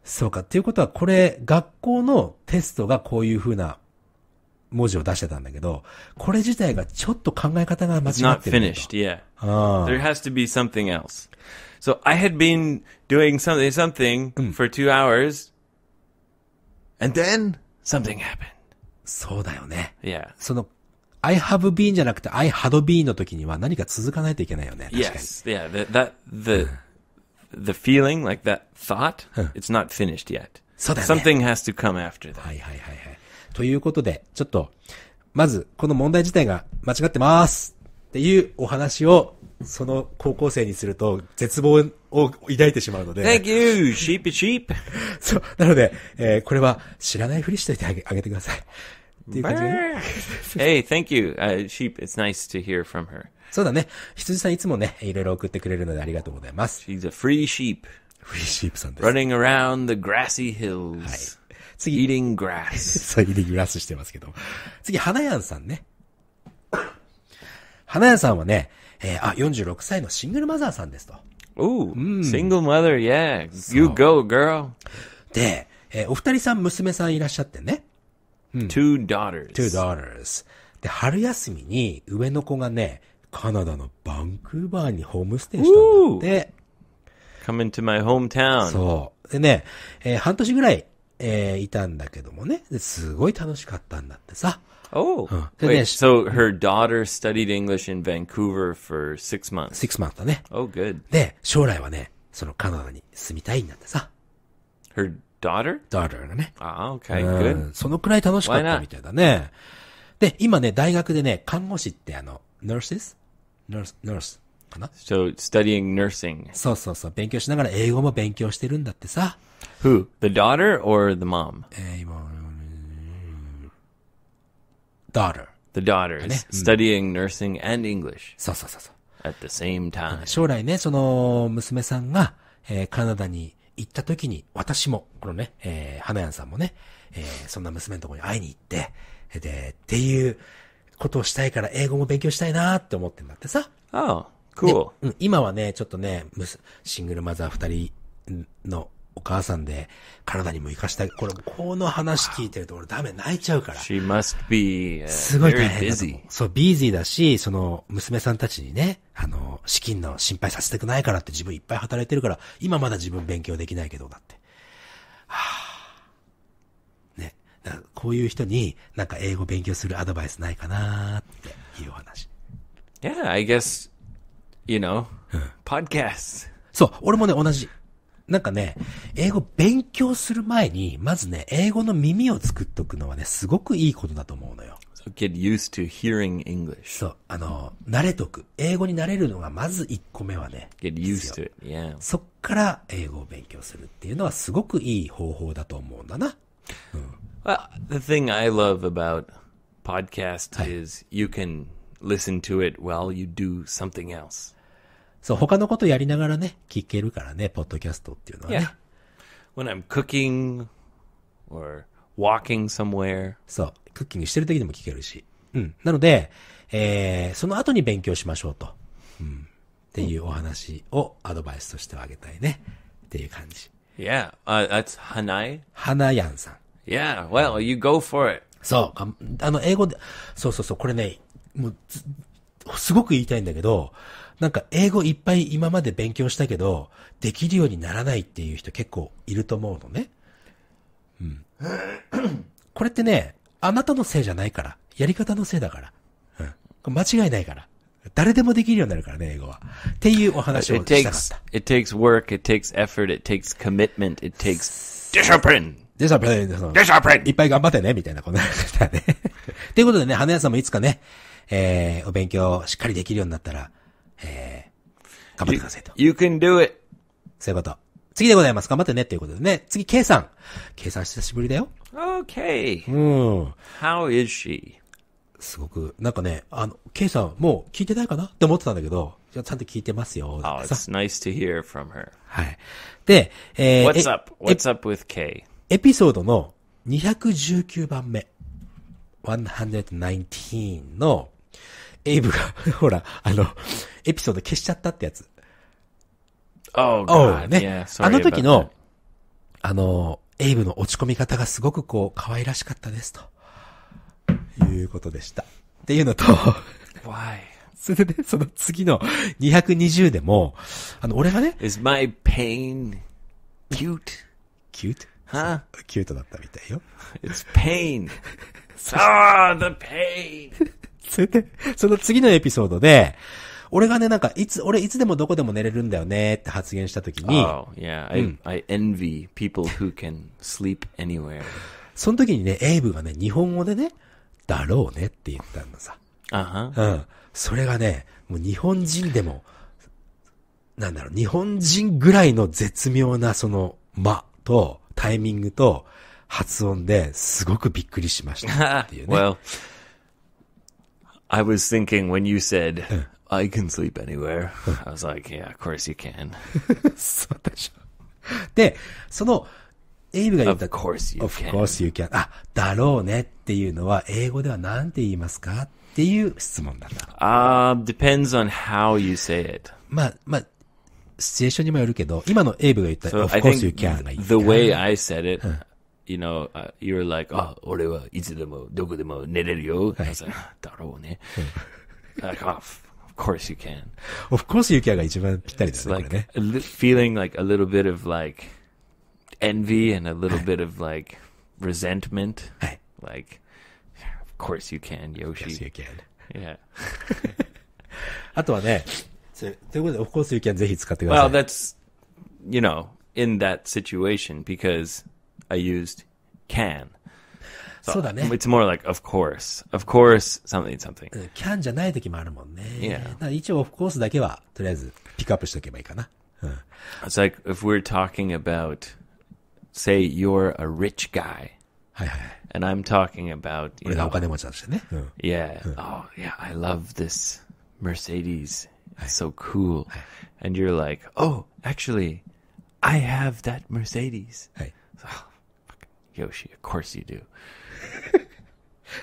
そうか。っていうことは、これ、学校のテストがこういうふうな文字を出してたんだけど、これ自体がちょっと考え方が間違ってる。not finished, yeah. There has to be something else. So I had been doing something, something for two hours, and then something happened. そうだよね。Yeah. その I have been じゃなくて I had been の時には何か続かないといけないよね。Yes, yeah, that, that, the, the feeling, like that thought, it's not finished yet. そうだね。Something has to come after that. はいはいはいはい。ということで、ちょっと、まず、この問題自体が間違ってますっていうお話を、その高校生にすると、絶望を抱いてしまうので。Thank you, sheep, sheep. そう。なので、えー、これは知らないふりしといてあげあげてください。っていう感じ、ね、hey, thank you.、Uh, sheep, it's nice to hear from her. そうだね。羊さんいつもね、いろいろ送ってくれるのでありがとうございます。She's a free sheep. Free sheep さんです。running around the grassy hills. はい。次。eating grass. そう、eating grass してますけど。次、花屋さんね。花屋さんはね、えー、あ、46歳のシングルマザーさんですと。お o うん、single mother, yeah. You go, girl. で、えー、お二人さん娘さんいらっしゃってね。two daughters. two daughters. で、春休みに上の子がね、カナダのバンクーバーにホームステイしたんだって。come into my hometown. そう。でね、えー、半年ぐらい、えー、いたんだけどもね、すごい楽しかったんだってさ。Oh, うん、wait, so her daughter studied English in Vancouver for six months. Six months だね。Oh, good. で、将来はね、そのカナダに住みたいんだってさ。Her daughter? daughter がね。ああ、okay, うん good. そのくらい楽しかったみたいだね。で、今ね、大学でね、看護師ってあの、nurses? nurse, nurse かな So studying nursing. そうそうそう、勉強しながら英語も勉強してるんだってさ。Who? The daughter or the mom? えー、今、daughter。The daughter is studying nursing and English そうそうそうそう。at the same time. 将来ね、その娘さんが、えーカナダに行った時に、私も、このね、えー、花屋さんもね、えー、そんな娘のとこに会いに行って、で、っていうことをしたいから英語も勉強したいなって思ってんだってさ。ああ、cool. うん、今はね、ちょっとね、シングルマザー二人のお母さんで体にも生かしたい。これ、この話聞いてると俺ダメ泣いちゃうから。She must be, すごい大変だとそう、ビーズーだし、その、娘さんたちにね、あの、資金の心配させたくないからって自分いっぱい働いてるから、今まだ自分勉強できないけど、だって。はぁ、ね。こういう人になんか英語勉強するアドバイスないかなっていう話。Yeah, I guess, you know, podcasts. そう、俺もね、同じ。なんかね、英語勉強する前に、まずね、英語の耳を作っとくのはね、すごくいいことだと思うのよ。So、get used to hearing English. そう、あの、慣れとく。英語になれるのがまず1個目はね。Get used to it, yeah. そっから英語を勉強するっていうのはすごくいい方法だと思うんだな。うん、well, the thing I love about podcast is you can listen to it while you do something else. そう、他のことやりながらね、聞けるからね、ポッドキャストっていうのはね。Yeah. When I'm cooking or walking somewhere. そう、クッキングしてる時でも聞けるし。うん。なので、えー、その後に勉強しましょうと。うん。っていうお話をアドバイスとしてあげたいね。っていう感じ。Yeah, uh, that's Hanai. 花 a n さん。Yeah, well, you go for it. そう、あの、英語で、そうそうそう、これね、もう、すごく言いたいんだけど、なんか英語いっぱい今まで勉強したけど、できるようにならないっていう人結構いると思うのね。うん。これってね、あなたのせいじゃないから。やり方のせいだから。うん。間違いないから。誰でもできるようになるからね、英語は。っていうお話をしたかった。It takes, work, it takes effort, it takes commitment, it takes discipline! デシャプレイン、デシャプレインいっぱい頑張ってね、みたいな、こんなね。と いうことでね、花屋さんもいつかね、えー、お勉強しっかりできるようになったら、えー、頑張ってくださいと。You, you can do it! そういうこと。次でございます。頑張ってねっていうことでね。次、K さん。K さん久しぶりだよ。Okay. うん。How is she? すごく、なんかね、あの、K さん、もう聞いてないかなって思ってたんだけど、ちゃんと聞いてますよ。Oh, it's nice to hear from her. はい。で、えー、What's up? What's up with K? エピソードの219番目。119のエイブが ほら、あの、エピソード消しちゃったってやつ。Oh, God. ね。Yeah, あの時の、あの、エイブの落ち込み方がすごくこう、可愛らしかったですと。いうことでした。っていうのと Why? それで、その次の220でも、あの、俺がね。Is my pain cute? Cute? huh? キュートだったみたいよ。It's pain. ah, the pain! それで、その次のエピソードで、俺がね、なんか、いつ、俺いつでもどこでも寝れるんだよねって発言したときに、Oh, yeah. うん I envy people who can sleep anywhere. その時にね、エイブがね、日本語でね、だろうねって言ったのさ。あは。うん。それがね、もう日本人でも、なんだろう、日本人ぐらいの絶妙なその間とタイミングと発音ですごくびっくりしましたっていうね。well, I was thinking when you said I can sleep anywhere, I was like, yeah, of course you can. そうでしょ。で、その、エイブが言った、Of course you can. Of course you can. あ、だろうねっていうのは、英語では何て言いますかっていう質問なんだ。Uh, depends on how you say it. まあ、まあ、シチュエーションにもよるけど、今のエイブが言った、So course you can the way I said it, you know, uh, you were like, oh, I was like, だろうね。like, oh, ah, of course you can. Of course you can が一番ぴったりです It's ね、これ like ね。a li- feeling like a little bit of like envy and a little bit of like resentment. Like, of course you can, Yoshi. Yes, you can. Yeah. あとはね、それということで、of course you can ぜひ使ってください。Well, that's you know in that situation because I used can. So そうだね。It's more like, of course. Of course, something, something. can じゃない時もあるもんね。Yeah. 一応 of course だけは、とりあえずピックアップしとけばいいかな。うん。It's like, if we're talking about, say you're a rich guy. はいはい。And I'm talking about, you 俺がお金持ちだとしてね。うん、yeah. うん、oh, yeah, I love this Mercedes. It's so cool. And you're like, oh, actually, I have that Mercedes. はい。Yoshi, of course you do.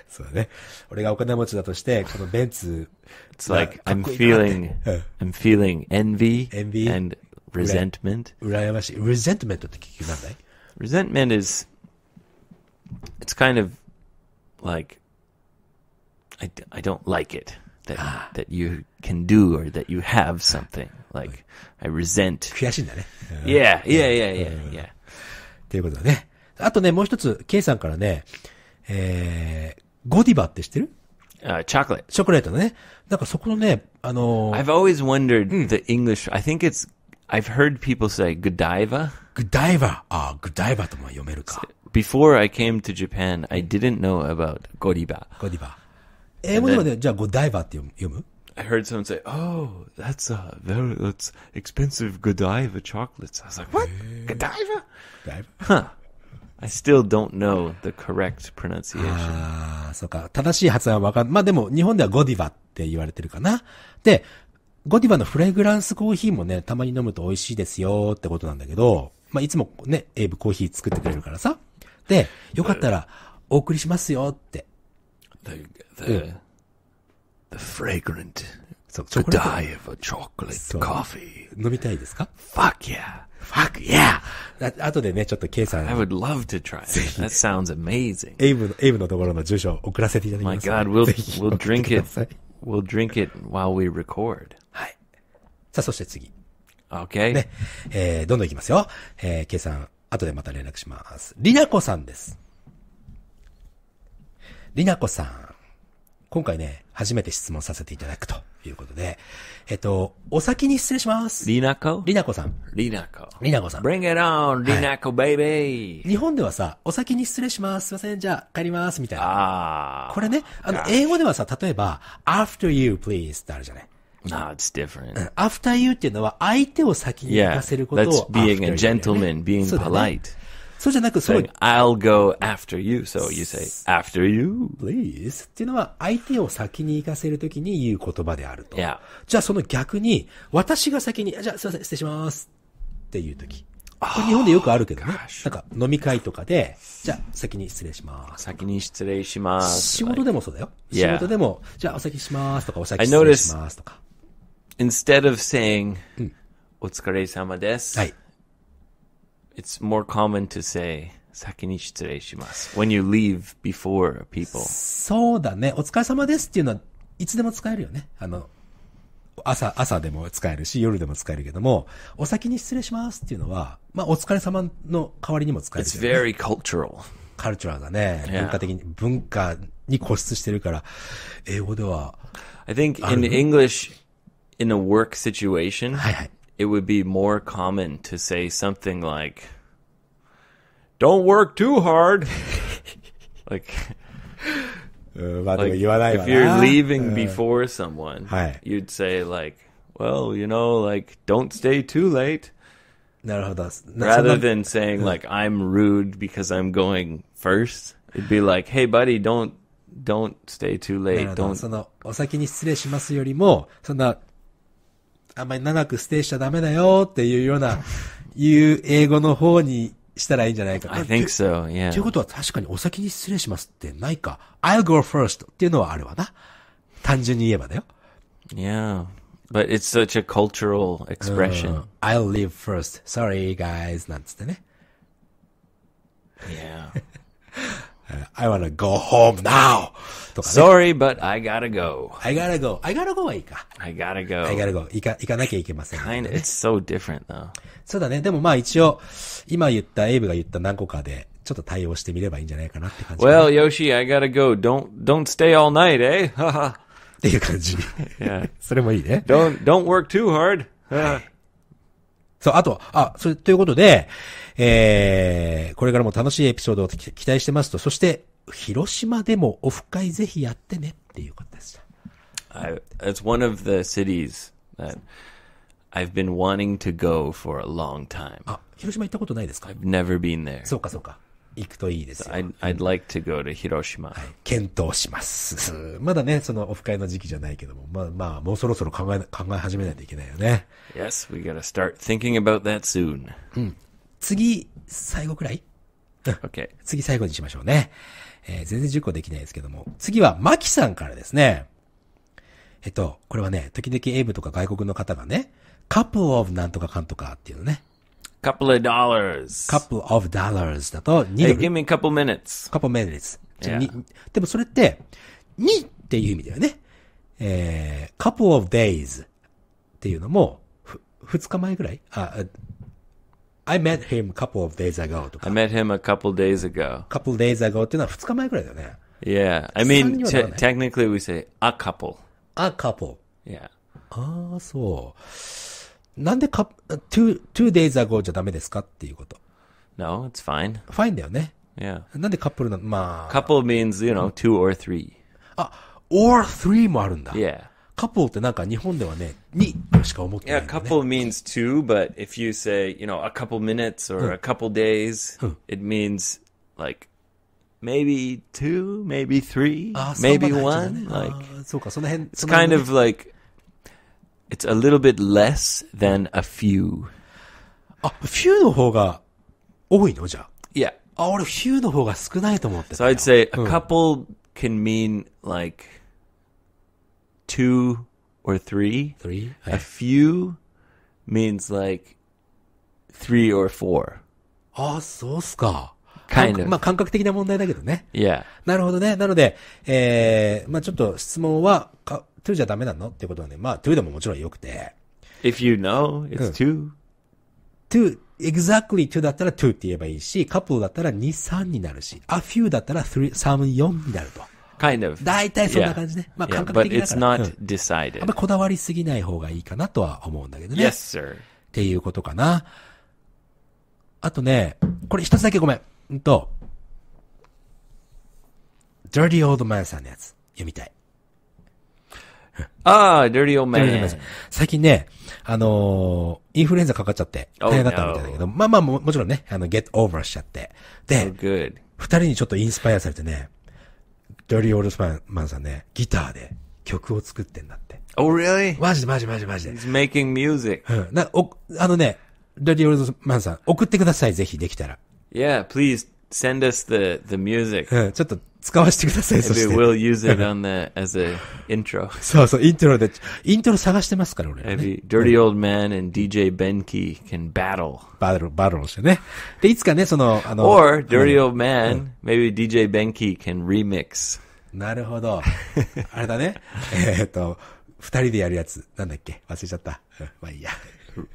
そうね。俺がお金持ちだとして、このベンツ。It's like, I'm feeling, I'm feeling envy, envy and resentment. 羨ましい。resentment って聞きなんだい ?resentment is, it's kind of like, I, I don't like it. That, ah. that you can do or that you have something. Like, I resent. 悔しいんだね。Yeah, yeah, yeah, yeah, yeah. ということだね。あとね、もう一つ、ケイさんからね、えー、ゴディバって知ってるあ、チョコレート。チョコレートね。だからそこのね、あのー、I've always wondered the English, I think it's, I've heard people say Godiva. グダイバー。ああ、グダイバーとも読めるか。Before I came to Japan, I didn't know about Godiva. ゴディバー。英語ではね、じゃあゴディバーって読む I heard someone say, "Oh, that's a very that's expensive Godiva chocolates." I was like, "What? Godiva? Huh. I still don't know the correct pronunciation. ああ、そうか。正しい発音はわかん、まあでも日本ではゴディバって言われてるかな。で、ゴディバのフレグランスコーヒーもね、たまに飲むと美味しいですよってことなんだけど、まあいつもね、エイブコーヒー作ってくれるからさ。で、よかったらお送りしますよって。The, the, うん、the fragrant, the die of a chocolate coffee. 飲みたいですか Fuck yeah! fuck yeah! あとでね、ちょっと K さん。I would love to try it. That sounds amazing. エイブの、エイブのところの住所を送らせていただきます。My God, we'll, we'll drink it, we'll drink it while we record. はい。さあ、そして次。Okay. ね。えー、どんどんいきますよ。えー、K さん、後でまた連絡します。りなこさんです。りなこさん。今回ね、初めて質問させていただくということで、えっと、お先に失礼します。リナコリナコさん。リナコ。リナコさん。Bring it on! リナコ、baby! 日本ではさ、お先に失礼します。すいません、じゃあ帰ります。みたいな。あこれね、あの、英語ではさ、例えば、after you please ってあるじゃない。No, it's different. After you っていうのは相手を先に行かせることを。Yeah, that's being a gentleman, being polite. そうじゃなく、そごい。I'll go after you, so you say after you, please. っていうのは、相手を先に行かせるときに言う言葉であると。じゃあその逆に、私が先に、じゃあすいません、失礼しますっていうとき。これ日本でよくあるけどね。なんか飲み会とかで、じゃあ先に失礼します。先に失礼します。仕事でもそうだよ。仕事でも、じゃあお先しますとか、お先失礼しますとか。Instead of saying, お疲れ様です。はい。it's more common to say 先に失礼します。When you leave before people. そうだね。お疲れ様ですっていうのは、いつでも使えるよね。あの、朝、朝でも使えるし、夜でも使えるけども、お先に失礼しますっていうのは、まあ、お疲れ様の代わりにも使える、ね。It's very cultural. カルチュラーだね。文化的に、文化に固執してるから、英語では。I think in English, in a work situation, はいはい。it would be more common to say something like, don't work too hard. like, uh, like if you're ah, leaving uh, before someone, you'd say like, well, you know, like don't stay too late. Rather than saying like I'm rude because I'm going first, it'd be like, hey buddy, don't don't stay too late. Don't そのお先に失礼しますよりも、そんなあんまり長くステイしちゃダメだよっていうような、いう英語の方にしたらいいんじゃないかな。I think so, yeah. ということは確かにお先に失礼しますってないか。I'll go first っていうのはあるわな。単純に言えばだよ。Yeah. But it's such a cultural expression.、I'll leave first. Sorry, guys. なんつってね。Yeah. I wanna go home now! とかね。Sorry, but I gotta go.I gotta go.I gotta go はいいか。I gotta go.I gotta go. 行か、行かなきゃいけません、Kind it's so different though. そうだね。でもまあ一応、今言ったエイブが言った何個かで、ちょっと対応してみればいいんじゃないかなって感じ。Well, Yoshi, I gotta go.Don't, don't stay all night, eh? っていう感じ。それもいいね。Don't, don't work too hard. そう、あと、あ、それ、ということで、えー、これからも楽しいエピソードを期待してますと、そして、広島でもオフ会ぜひやってねっていうことでした。I, it's one of the cities that I've been wanting to go for a long time. あ、広島行ったことないですか ?I've never been there. そうかそうか。行くといいですよ。I'd, like to go to Hiroshima. 検討します。まだね、そのオフ会の時期じゃないけども、まあまあ、もうそろそろ考え、考え始めないといけないよね。Yes, we gotta start thinking about that soon. うん。次、最後くらい ?OK。次最後にしましょうね。えー、全然10個できないですけども、次はマキさんからですね。えっと、これはね、時々エイブとか外国の方がね、カップオブなんとかかんとかっていうのね、couple of dollars. couple of dollars だと2 Hey, give me a couple minutes. couple minutes. Yeah. じゃあ Yeah. にでもそれって、2っていう意味だよね。えー、couple of days っていうのも、ふ、2日前ぐらいあ、あ I met him a couple of days ago と I か、met him a couple days ago. couple days ago っていうのは2日前ぐらいだよね。Yeah. I mean, 三にはならない。te- technically we say a couple. a couple. Yeah. ああ、そう。なんでか、two, two days ago じゃダメですかっていうこと。No, it's fine. Fine だよね。Yeah. なんでカップルなのまあ。couple means, you know, two or three. あ、or three もあるんだ。Yeah. カップルってなんか日本ではね、にしか思ってない、ね。Yeah, couple means two, but if you say, you know, a couple minutes or hmm. a couple days, hmm. it means like maybe two, maybe three, maybe one. Like, it's kind of like it's a little bit less than a few. あ、フューの方が多いのじゃあ。Yeah. Ah, あ、俺フューの方が少ないと思ってた So i would say a うん couple can mean like two or three. Three? A eh. few means like three or four. あ、そうっすか。Kind 感 of まあ感覚的な問題だけどね。Yeah. なるほどね。なので、えー、まあちょっと質問は、か to じゃダメなのってことはね、まあ to でももちろん良くて。if you know, it's two.、to, exactly to だったら to って言えばいいし、couple だったら2、3になるし、a few だったら3、3、4になると。kind of. 大体そんな感じね。まあ感覚的に。か Yeah, but it's not decided.、うん、あんまこだわりすぎない方がいいかなとは思うんだけどね。Yes, sir. っていうことかな。あとね、これ一つだけごめん。うんと、Dirty Old Man さんのやつ、読みたい。ああ、Dirty Old Man。最近ね、あのー、インフルエンザかかっちゃって、大変だったみたいだけど、oh, まあまあも、もちろんね、あの、get over しちゃって。で、二、人にちょっとインスパイアされてね、Dirty Old Man さんね、ギターで曲を作ってんだって。Oh, really? マジでマジマジマジで。He's making music. うん。なおあのね、Dirty Old Man さん、送ってください、ぜひできたら。Yeah, please. send us the, the music. うん、ちょっと使わせてください、そして。We'll use it on the, as a intro. そうそう、イントロで、イントロ探してますから俺、m a y b e dirty old man and DJ Benke can battle. バトル、バトルしてね。で、いつかね、その、あの。Or, dirty old man,、うん、maybe DJ Benke can remix. なるほど。あれだね。えっと、二人でやるやつ。なんだっけ忘れちゃった。まあいいや。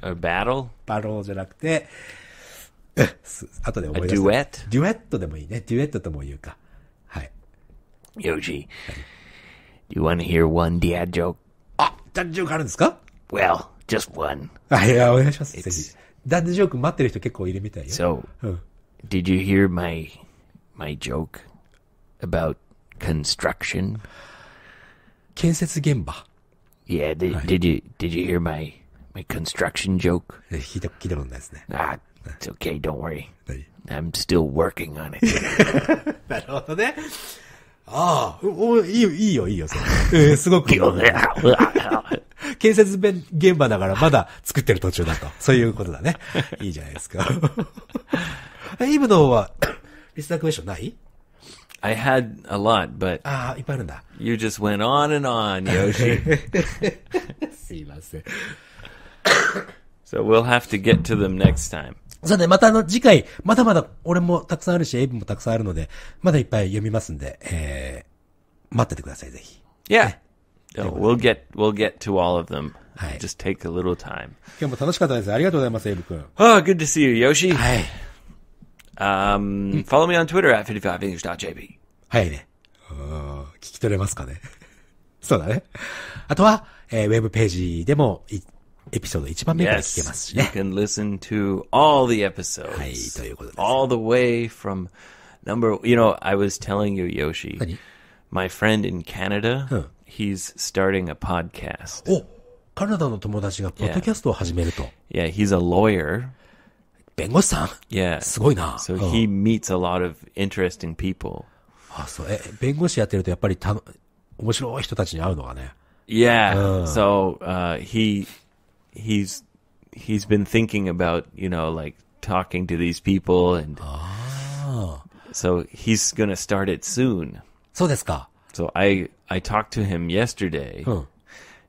A battle? バトルじゃなくて、後で思い出す。A duet? デュエットでもいいね。デュエットとも言うか。Yoshi, do you want to hear one dad joke? Ah, dad joke, あ、ダッジョークあるんですか Well, just one. あ、いや、お願いします。ぜ ah, It's- ひ。ダッジョーク待ってる人結構いるみたいよ。So, うん。did hmm. you hear my my joke about construction? 建設現場。Yeah, did, did you did you hear my my construction joke? Ah, it's okay, don't worry. i I'm still working on it. なるほどね。ああ、お、いいよ、いいよ、いいよ、それ。えー、すごく。建設現場だからまだ作ってる途中だと。そういうことだね。いいじゃないですか。イブの方は、リスナークエッションない I had a lot, but ああ、いっぱいあるんだ。You just went on and on, Yoshi. すいません。so we'll have to get to them next time. さて、またあの、次回、まだまだ、俺もたくさんあるし、エイブもたくさんあるので、まだいっぱい読みますんで、えー、待っててください、ぜひ。Yeah. No, we'll get, we'll get to all of them. はい。Just take a little time. 今日も楽しかったです。ありがとうございます、エイブ君。Ah, good to see you, Yoshi. はい。Um, follow me on Twitter at 55english.jp. はいね。聞き取れますかね。そうだね。あとは、ウェブページでもエピソード1番目から聞けますしね。Yes, you can listen to all the episodes. はい、ということです。All the way from number, you know, I was telling you, Yoshi, 何 my friend in Canada, he's starting a podcast. おカナダの友達がポッドキャストを始めると。Yeah, oh, he's a lawyer. 弁護士さん Yeah. すごいな。So he meets a lot of interesting people. あ、そう。え、弁護士やってるとやっぱりたの、面白い人たちに会うのがね。Yeah. So uh, he he's he's been thinking about you know like talking to these people and oh. so he's gonna start it soon そうですか so i i talked to him yesterday hmm.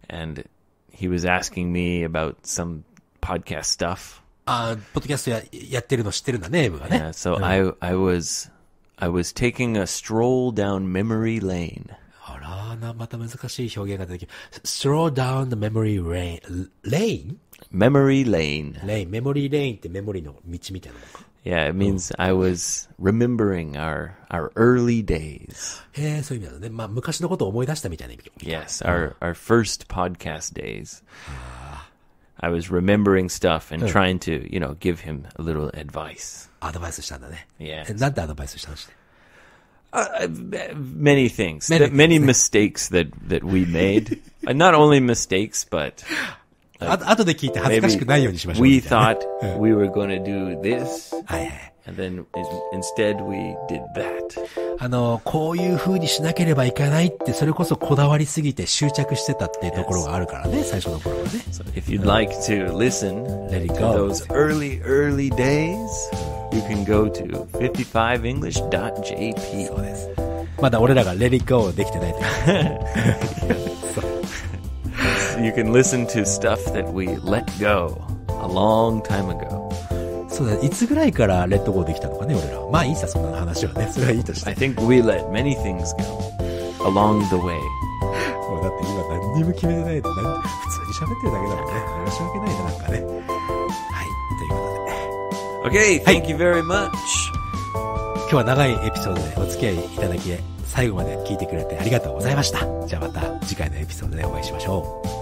and he was asking me about some podcast stuff あポッドキャストややってるの知ってるんだね、エムがね。Yeah, ah, so、うん、I, hmm. I was, I was taking a stroll down memory lane. あらな、また難しい表現が出てきます。slow down the memory lane. Memory lane. Lane. Memory lane it means oh. I was remembering our our early days. へえ、そういう意味なのね。まあ、昔のことを思い出したみたいな意味。Yes, our our first podcast days. Ah. I was remembering stuff and hmm. trying to, you know, give him a little advice. アドバイスしたんだね。Yeah. なんてアドバイスしたのして uh, many things, many, many mistakes that that we made. uh, not only mistakes, but. Uh, we thought we were gonna do this. はいはい。Ah, and then instead, we あの、こういう風にしなければいけないって、それこそこだわりすぎて執着してたっていうところがあるからね、最初の頃はね。So if you'd like to listen to those early, early days, you can go to 55english.jp. Let It Go できてない。you can listen to stuff that we let go a long time ago. そうだ、いつぐらいからレッドゴーできたのかね、俺ら。は。まあいいさ、そんな話はね。それはいいとして。I think we let many things go along the way. もうだって今何にも決めてないで、普通に喋ってるだけだもんね。申し訳ないな、なんかね。はい、ということで。Okay, thank you very much.、今日は長いエピソードでお付き合いいただき、最後まで聞いてくれてありがとうございました。じゃあまた次回のエピソードでお会いしましょう。